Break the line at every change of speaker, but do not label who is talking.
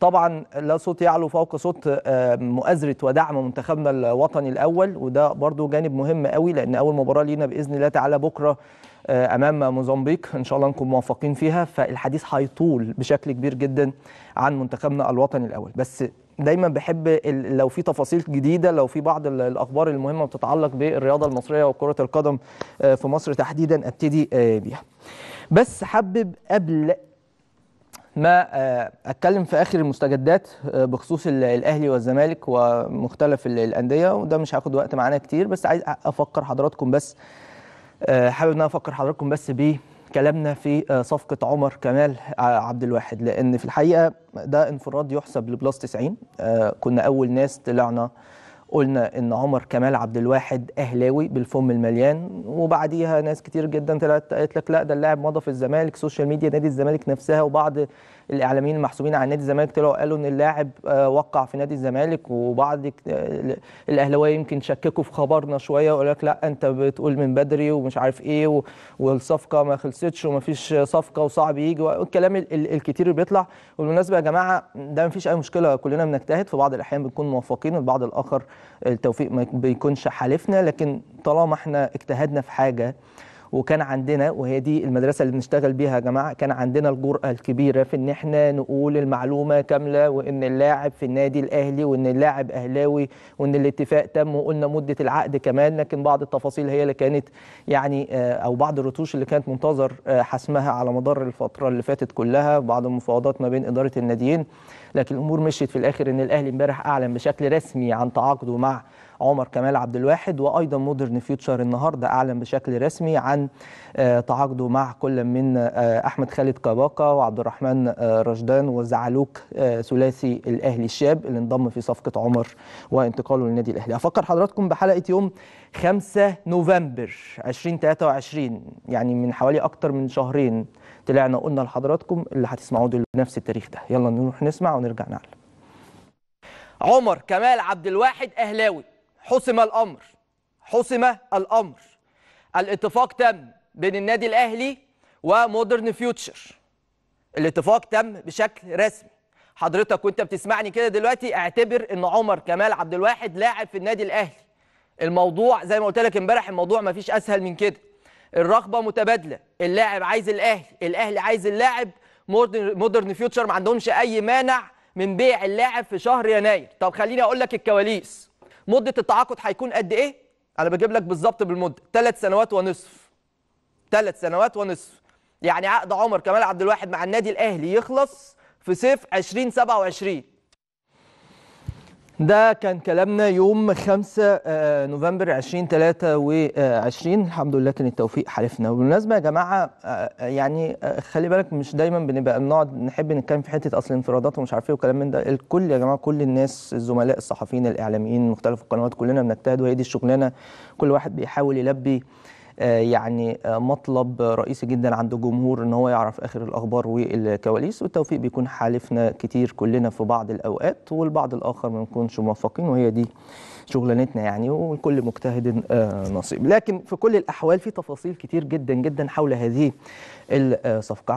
طبعا لا صوت يعلو فوق صوت آه، مؤازره ودعم منتخبنا الوطني الاول وده برضو جانب مهم قوي لان اول مباراه لينا باذن الله تعالى بكره آه، امام موزمبيق ان شاء الله نكون موفقين فيها فالحديث هيطول بشكل كبير جدا عن منتخبنا الوطني الاول بس دايما بحب لو في تفاصيل جديده لو في بعض الاخبار المهمه بتتعلق بالرياضه المصريه وكره القدم آه، في مصر تحديدا ابتدي بيها بس حابب قبل ما آه، اتكلم في اخر المستجدات آه، بخصوص الاهلي والزمالك ومختلف الانديه وده مش هاخد وقت معانا كتير بس عايز افكر حضراتكم بس آه، حابب ان انا افكر حضراتكم بس بكلامنا في صفقه عمر كمال عبد الواحد لان في الحقيقه ده انفراد يحسب لبلاس 90 كنا اول ناس طلعنا قلنا ان عمر كمال عبد الواحد اهلاوي بالفم المليان وبعديها ناس كتير جدا طلعت قالت لك لا ده اللاعب مضى في الزمالك سوشيال ميديا نادي الزمالك نفسها وبعض الاعلاميين المحسوبين عن نادي الزمالك طلعوا قالوا ان اللاعب آه، وقع في نادي الزمالك وبعض آه، الاهلاويه يمكن شككوا في خبرنا شويه وقالوا لك لا انت بتقول من بدري ومش عارف ايه والصفقه ما خلصتش ومفيش صفقه وصعب يجي والكلام الكتير اللي بيطلع وبالمناسبه يا جماعه ده مفيش اي مشكله كلنا بنجتهد في بعض الاحيان بنكون موفقين والبعض الاخر التوفيق ما بيكونش حالفنا لكن طالما احنا اجتهدنا في حاجه وكان عندنا وهي دي المدرسه اللي بنشتغل بيها يا جماعه كان عندنا الجرأه الكبيره في ان احنا نقول المعلومه كامله وان اللاعب في النادي الاهلي وان اللاعب اهلاوي وان الاتفاق تم وقلنا مده العقد كمان لكن بعض التفاصيل هي اللي كانت يعني آه، او بعض الرتوش اللي كانت منتظر آه، حسمها على مدار الفتره اللي فاتت كلها بعض المفاوضات ما بين اداره الناديين لكن الامور مشيت في الاخر ان الاهلي امبارح اعلن بشكل رسمي عن تعاقده مع عمر كمال عبد الواحد وايضا مودرن فيوتشر النهارده اعلن بشكل رسمي عن آه، تعاقده مع كل من آه، احمد خالد كاباكا وعبد الرحمن آه، رشدان وزعلوك ثلاثي الاهلي الشاب اللي انضم في صفقه عمر وانتقاله للنادي الاهلي افكر حضراتكم بحلقه يوم 5 نوفمبر 2023 يعني من حوالي اكتر من شهرين طلعنا قلنا لحضراتكم اللي هتسمعوه دول نفس التاريخ ده يلا نروح نسمع ونرجع نعلم عمر كمال عبد الواحد اهلاوي حسم الأمر حسم الأمر الاتفاق تم بين النادي الأهلي ومودرن فيوتشر الاتفاق تم بشكل رسمي حضرتك وانت بتسمعني كده دلوقتي اعتبر ان عمر كمال عبد الواحد لاعب في النادي الاهلي الموضوع زي ما قلت لك امبارح الموضوع ما فيش اسهل من كده الرغبه متبادله اللاعب عايز الاهلي الاهلي عايز اللاعب مودرن فيوتشر ما عندهمش اي مانع من بيع اللاعب في شهر يناير طب خليني اقول لك الكواليس مده التعاقد هيكون قد ايه انا بجيب لك بالظبط بالمده ثلاث سنوات ونصف ثلاث سنوات ونصف يعني عقد عمر كمال عبد الواحد مع النادي الاهلي يخلص في صيف 2027 ده كان كلامنا يوم 5 آه، نوفمبر 2023 الحمد لله كان التوفيق حالفنا وبالمناسبه يا جماعه آه، آه، يعني خلي بالك مش دايما بنبقى بنقعد نحب نتكلم في حته اصل انفرادات ومش عارف ايه وكلام من ده الكل يا جماعه كل الناس الزملاء الصحفيين الاعلاميين مختلف القنوات كلنا بنجتهد وهي دي الشغلانه كل واحد بيحاول يلبي آه، يعني آه، مطلب رئيسي جدا عند الجمهور ان هو يعرف اخر الاخبار والكواليس والتوفيق بيكون حالفنا كتير كلنا في بعض الاوقات والبعض الاخر ما بنكونش موفقين وهي دي شغلانتنا يعني وكل مجتهد آه، نصيب لكن في كل الاحوال في تفاصيل كتير جدا جدا حول هذه الصفقه